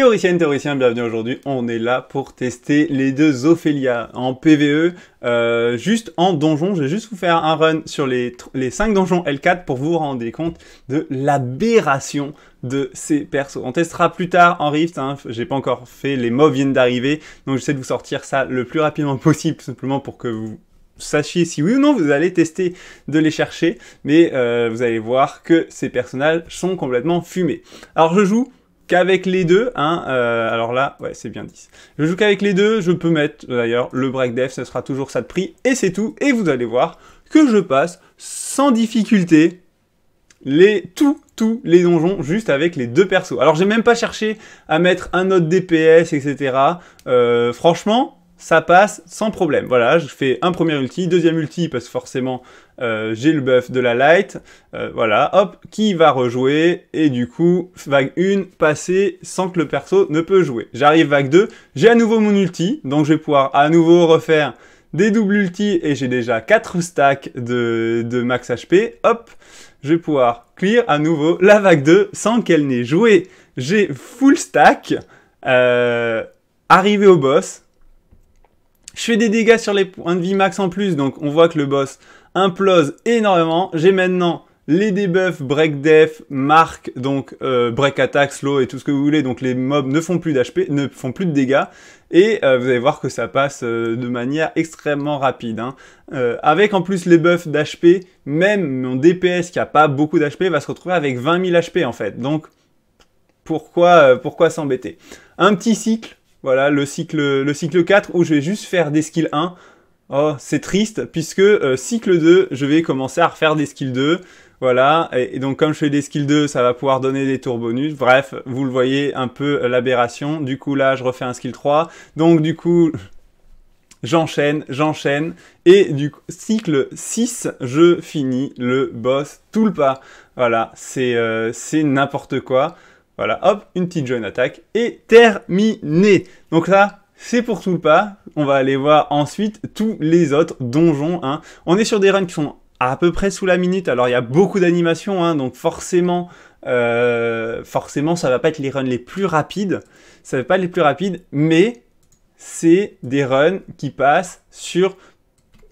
Théoricienne, théoricien, bienvenue aujourd'hui. On est là pour tester les deux Ophélia en PVE, euh, juste en donjon. je vais juste vous faire un run sur les, les 5 donjons L4 pour vous rendre compte de l'aberration de ces persos. On testera plus tard en Rift, hein, j'ai pas encore fait, les mobs viennent d'arriver, donc j'essaie de vous sortir ça le plus rapidement possible, simplement pour que vous sachiez si oui ou non vous allez tester de les chercher, mais euh, vous allez voir que ces personnages sont complètement fumés. Alors je joue qu'avec les deux, hein, euh, alors là, ouais, c'est bien 10. Je joue qu'avec les deux, je peux mettre d'ailleurs le break def, ce sera toujours ça de prix, et c'est tout, et vous allez voir que je passe sans difficulté les tous tous les donjons juste avec les deux persos. Alors j'ai même pas cherché à mettre un autre DPS, etc. Euh, franchement, ça passe sans problème. Voilà, je fais un premier ulti, deuxième ulti parce que forcément euh, j'ai le buff de la light, euh, voilà, hop, qui va rejouer, et du coup, vague 1, passer sans que le perso ne peut jouer. J'arrive vague 2, j'ai à nouveau mon ulti, donc je vais pouvoir à nouveau refaire des doubles ulti, et j'ai déjà 4 stacks de, de max HP, hop, je vais pouvoir clear à nouveau la vague 2 sans qu'elle n'ait joué. J'ai full stack, euh, arrivé au boss, je fais des dégâts sur les points de vie max en plus, donc on voit que le boss implose énormément. J'ai maintenant les debuffs, break def, marque, donc euh, break attack, slow et tout ce que vous voulez. Donc les mobs ne font plus d'HP, ne font plus de dégâts. Et euh, vous allez voir que ça passe euh, de manière extrêmement rapide. Hein. avec en plus les buffs d'HP, même mon DPS qui a pas beaucoup d'HP va se retrouver avec 20 000 HP en fait. Donc pourquoi pourquoi s'embêter Un petit cycle, voilà le cycle, le cycle 4 où je vais juste faire des skills 1 Oh, c'est triste, puisque euh, cycle 2, je vais commencer à refaire des skills 2. Voilà, et, donc comme je fais des skills 2, ça va pouvoir donner des tours bonus. Bref, vous le voyez un peu euh, l'aberration. Du coup, là, je refais un skill 3. Donc, du coup, j'enchaîne, j'enchaîne. Et du cycle 6, je finis le boss tout le pas. Voilà, euh, c'est n'importe quoi. Voilà, hop, une petite jeune attaque et terminé. Donc là, c'est pour tout le pas. On va aller voir ensuite tous les autres donjons. Hein. On est sur des runs qui sont à peu près sous la minute. Alors il y a beaucoup d'animations, hein, donc forcément, ça euh, forcément, ça va pas être les runs les plus rapides. Ça va pas être les plus rapides, mais c'est des runs qui passent sur.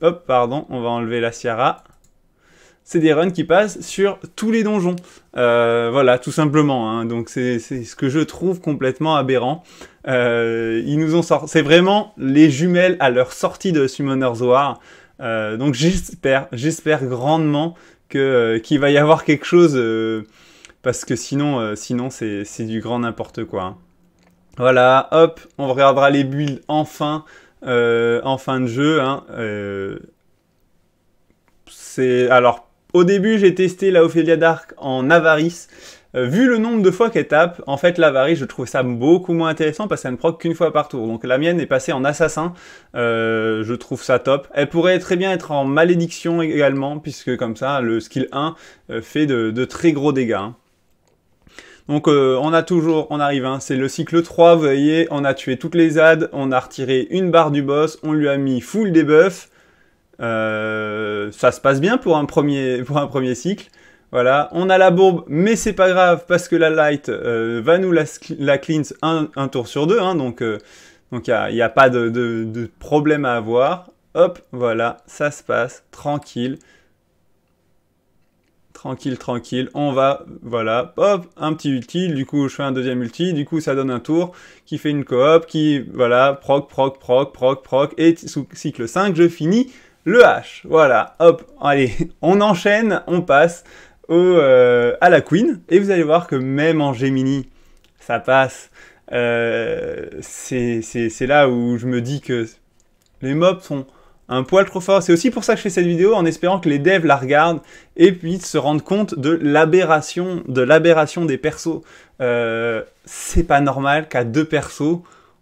Hop, pardon, on va enlever la Sierra. C'est des runs qui passent sur tous les donjons. Euh, voilà, tout simplement. Hein. Donc c'est ce que je trouve complètement aberrant. Euh, ils nous ont C'est vraiment les jumelles à leur sortie de Summoners War. Euh, donc j'espère, j'espère grandement que euh, qu'il va y avoir quelque chose parce que sinon, sinon c'est du grand n'importe quoi. Hein. Voilà, hop, on regardera les bulles enfin en fin de jeu. Hein, c'est alors au début j'ai testé la Ophelia Dark en avarice. Euh, vu le nombre de fois qu'elle tape, en fait l'avarice, je trouve ça beaucoup moins intéressant parce qu'elle ne proc qu'une fois par tour. Donc la mienne est passée en assassin, euh, je trouve ça top. Elle pourrait très bien être en malédiction également, puisque comme ça, le skill 1 euh, fait de, très gros dégâts. Hein. Donc on a toujours, on arrive, hein, c'est le cycle 3, vous voyez, on a tué toutes les ZAD, on a retiré une barre du boss, on lui a mis full debuff. Euh, ça se passe bien pour pour un premier cycle. Voilà, on a la bourbe, mais c'est pas grave parce que la light euh, va nous la, cleanse un, tour sur deux, hein, donc il euh, n'y a, pas de, de, problème à avoir. Hop, voilà, ça se passe, tranquille. Tranquille, tranquille, on va, voilà, hop, un petit ulti, du coup je fais un deuxième ulti, du coup ça donne un tour qui fait une coop, qui, voilà, proc, proc, proc, proc, proc, et sous cycle 5, je finis le H. Voilà, hop, allez, on enchaîne, on passe euh, à la Queen. Et vous allez voir que même en Gemini, ça passe. Euh, c'est là où je me dis que les mobs sont un poil trop forts. C'est aussi pour ça que je fais cette vidéo, en espérant que les devs la regardent et puis se rendent compte de l'aberration de l'aberration des persos. Euh, c'est pas normal qu'à deux persos,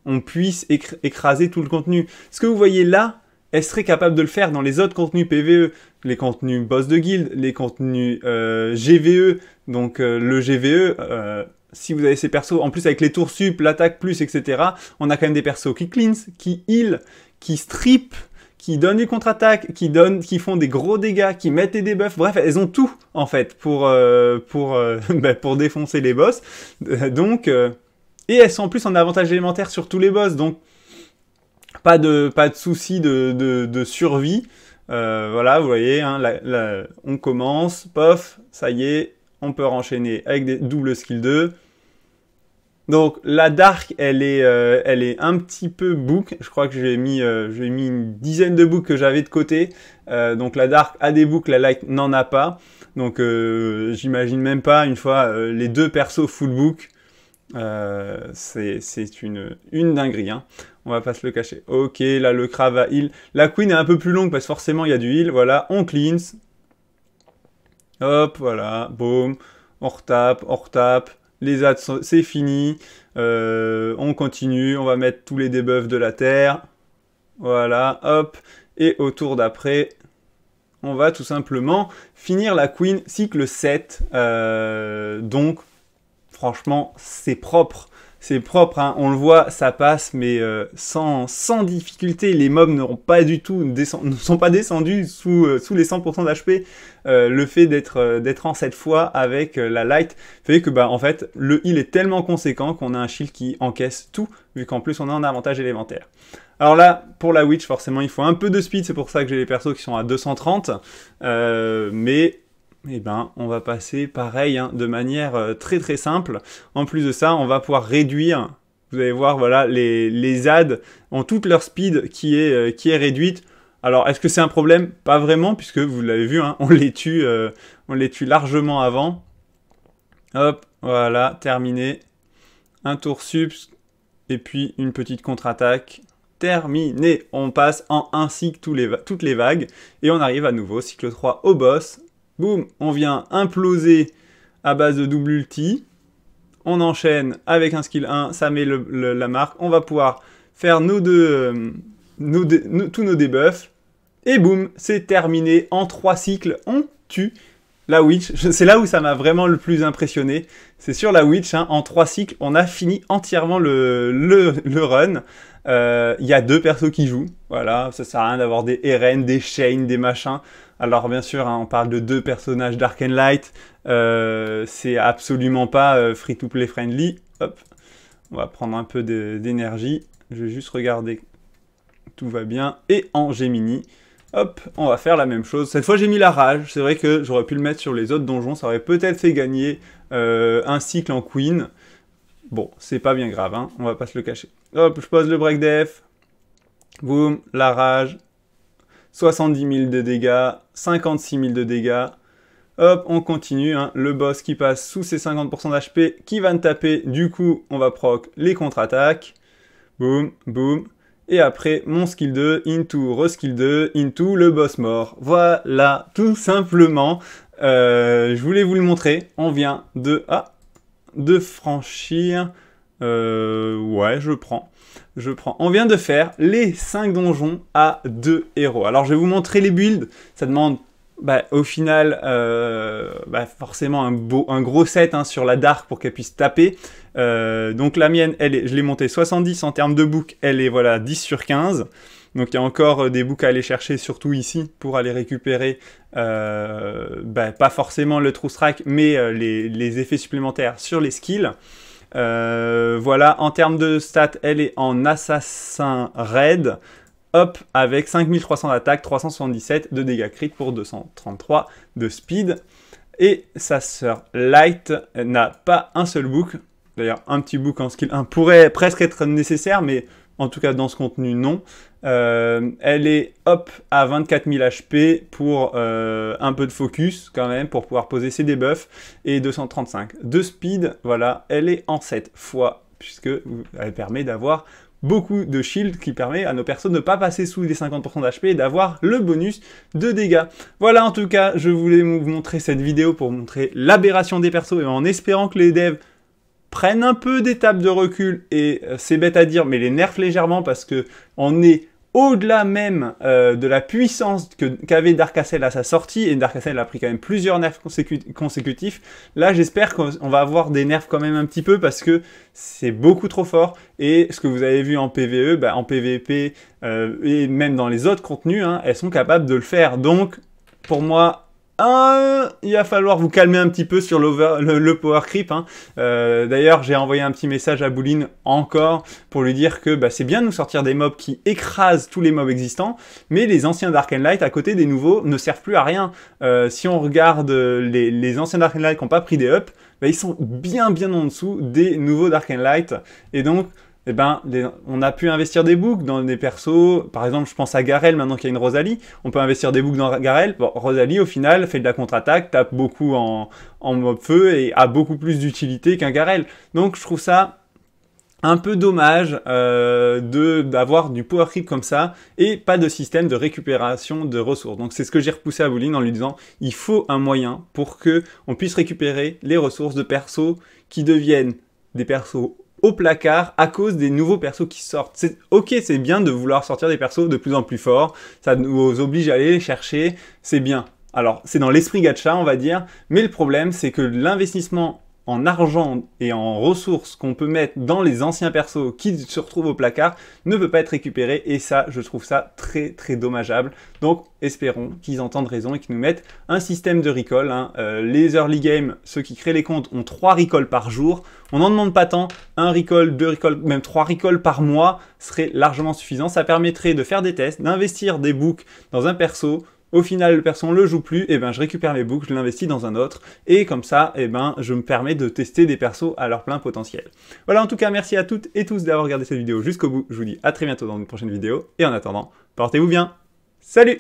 on puisse écraser tout le contenu. Ce que vous voyez là, elle serait capable de le faire dans les autres contenus PVE, les contenus boss de guild, les contenus euh, GVE. Donc euh, le GVE, euh, si vous avez ces persos, en plus avec les tours sup, l'attaque plus, etc., on a quand même des persos qui cleans, qui heal, qui strip, qui donnent du contre attaque qui, qui font des gros dégâts, qui mettent des debuffs. Bref, elles ont tout, en fait, pour, pour, bah, pour défoncer les boss. Donc, et elles sont en plus en avantage élémentaire sur tous les boss. Donc, pas de, pas de souci de, de, survie. Euh, voilà, vous voyez, hein, on commence, pof, ça y est, on peut enchaîner avec des double skill 2. Donc la dark, elle est, euh, elle est un petit peu book. Je crois que j'ai mis, euh, j'ai mis une dizaine de books que j'avais de côté. donc la dark a des books, la light n'en a pas. Donc j'imagine même pas une fois les deux persos full book. Euh, c'est une, une dinguerie, hein. on va pas se le cacher. Ok, là le crave La queen est un peu plus longue parce forcément il y a du heal, voilà, on cleanse. Hop, voilà, boom, on retape, on retape, les ads c'est fini, euh, on continue, on va mettre tous les debuffs de la terre, voilà, hop, et au tour d'après, on va tout simplement finir la queen cycle 7, euh, donc franchement, c'est propre. C'est propre, hein. on le voit, ça passe, mais euh, sans, sans, difficulté. Les mobs pas du tout ne sont pas descendus sous, euh, sous les 100% d'HP. Euh, le fait d'être d'être en cette fois avec la light fait que bah en fait le heal est tellement conséquent qu'on a un shield qui encaisse tout, vu qu'en plus on a un avantage élémentaire. Alors là, pour la witch, forcément, il faut un peu de speed, c'est pour ça que j'ai les persos qui sont à 230, mais et eh ben, on va passer pareil, hein, de manière euh, très très simple. En plus de ça, on va pouvoir réduire, vous allez voir, voilà, les, les en toute leur speed qui est, euh, qui est réduite. Alors, est-ce que c'est un problème Pas vraiment, puisque vous l'avez vu, hein, on, les tue, euh, on largement avant. Hop, voilà, terminé. Un tour sub, et puis une petite contre-attaque. Terminé. On passe en un cycle les, toutes les vagues et on arrive à nouveau cycle 3 au boss Boum, on vient imploser à base de double ulti. On enchaîne avec un skill 1, ça met la marque. On va pouvoir faire euh, tous nos debuffs. Et boum, c'est terminé. En trois cycles, on tue la Witch. C'est là où ça m'a vraiment le plus impressionné. C'est sur la Witch. Hein. en trois cycles, on a fini entièrement le, run. Euh, il y a deux persos qui jouent. Voilà, ça sert à rien d'avoir des RN, des chaînes, des machins. Alors bien sûr, hein, on parle de deux personnages Dark and Light. Euh, c'est absolument pas euh, free to play friendly. Hop, on va prendre un peu d'énergie. Je vais juste regarder. Tout va bien. Et en Gemini, hop, on va faire la même chose. Cette fois, j'ai mis la rage. C'est vrai que j'aurais pu le mettre sur les autres donjons. Ça aurait peut-être fait gagner euh, un cycle en Queen. Bon, c'est pas bien grave, hein. on va pas se le cacher. Hop, je pose le break def. Boum, la rage, 70 000 de dégâts, 56 000 de dégâts. Hop, on continue. Hein. Le boss qui passe sous ses 50% d'HP, qui va me taper. Du coup, on va proc les contre-attaques. Boum, boum. Et après, mon skill 2, into, reskill 2, into, le boss mort. Voilà, tout simplement. Euh, je voulais vous le montrer. On vient de... Ah, de franchir... Euh, ouais, je prends je prends. On vient de faire les 5 donjons à 2 héros. Alors je vais vous montrer les builds, ça demande bah, au final, euh, bah, forcément un, gros set hein, sur la Dark pour qu'elle puisse taper. Euh, donc la mienne, je l'ai montée 70 en termes de book, elle est voilà 10 sur 15. Donc il y a encore euh, des boucs à aller chercher, surtout ici, pour aller récupérer, bah, pas forcément le true strike, mais les, effets supplémentaires sur les skills. Euh, voilà, en termes de stats, elle est en assassin raid. Hop, avec 5300 d'attaque, 377 de dégâts crit pour 233 de speed. Et sa sœur Light n'a pas un seul book. D'ailleurs, un petit book en skill 1 pourrait presque être nécessaire, mais en tout cas dans ce contenu non. Euh, elle est hop à 24 000 HP pour euh, un peu de focus quand même pour pouvoir poser ses debuffs et 235 de speed. Voilà, elle est en 7 fois puisque elle permet d'avoir beaucoup de shield qui permet à nos personnes de ne pas passer sous les 50% d'HP et d'avoir le bonus de dégâts. Voilà en tout cas, je voulais vous montrer cette vidéo pour montrer l'aberration des persos et en espérant que les devs prennent un peu d'étapes de recul et euh, c'est bête à dire, mais les nerfs légèrement parce que on est au-delà même euh, de la puissance qu'avait Darkassel à sa sortie, et Darkassel a pris quand même plusieurs nerfs consécutifs, là j'espère qu'on va avoir des nerfs quand même un petit peu parce que c'est beaucoup trop fort, et ce que vous avez vu en PVE, bah, en PVP, euh, et même dans les autres contenus, hein, elles sont capables de le faire. Donc, pour moi, ah, il va falloir vous calmer un petit peu sur le, power creep. Hein. Euh, d'ailleurs, j'ai envoyé un petit message à Bouline encore pour lui dire que bah, c'est bien de nous sortir des mobs qui écrasent tous les mobs existants, mais les anciens Dark and Light à côté des nouveaux ne servent plus à rien. Euh, si on regarde les, anciens Dark and Light qui n'ont pas pris des up, bah, ils sont bien bien en dessous des nouveaux Dark and Light. Et donc, eh ben, on a pu investir des boucles dans des persos. Par exemple, je pense à Garel, maintenant qu'il y a une Rosalie. On peut investir des boucles dans Garel. Bon, Rosalie, au final, fait de la contre-attaque, tape beaucoup en, en feu et a beaucoup plus d'utilité qu'un Garel. Donc, je trouve ça un peu dommage euh, de d'avoir du power creep comme ça et pas de système de récupération de ressources. Donc c'est ce que j'ai repoussé à Bouline en lui disant il faut un moyen pour que on puisse récupérer les ressources de persos qui deviennent des persos au placard à cause des nouveaux persos qui sortent. C'est ok, c'est bien de vouloir sortir des persos de plus en plus forts, ça nous oblige à aller les chercher, c'est bien. Alors c'est dans l'esprit gacha on va dire, mais le problème c'est que l'investissement en argent et en ressources qu'on peut mettre dans les anciens persos qui se retrouvent au placard ne peut pas être récupéré et ça je trouve ça très très dommageable donc espérons qu'ils entendent raison et qu'ils nous mettent un système de recall hein. euh, les early game ceux qui créent les comptes ont trois recalls par jour on n'en demande pas tant un recall deux recalls même trois recalls par mois serait largement suffisant ça permettrait de faire des tests d'investir des books dans un perso au final, le perso ne le joue plus, et eh ben je récupère mes boucles, je l'investis dans un autre, et comme ça, et eh ben je me permets de tester des persos à leur plein potentiel. Voilà, en tout cas, merci à toutes et tous d'avoir regardé cette vidéo jusqu'au bout. Je vous dis à très bientôt dans une prochaine vidéo, et en attendant, portez-vous bien. Salut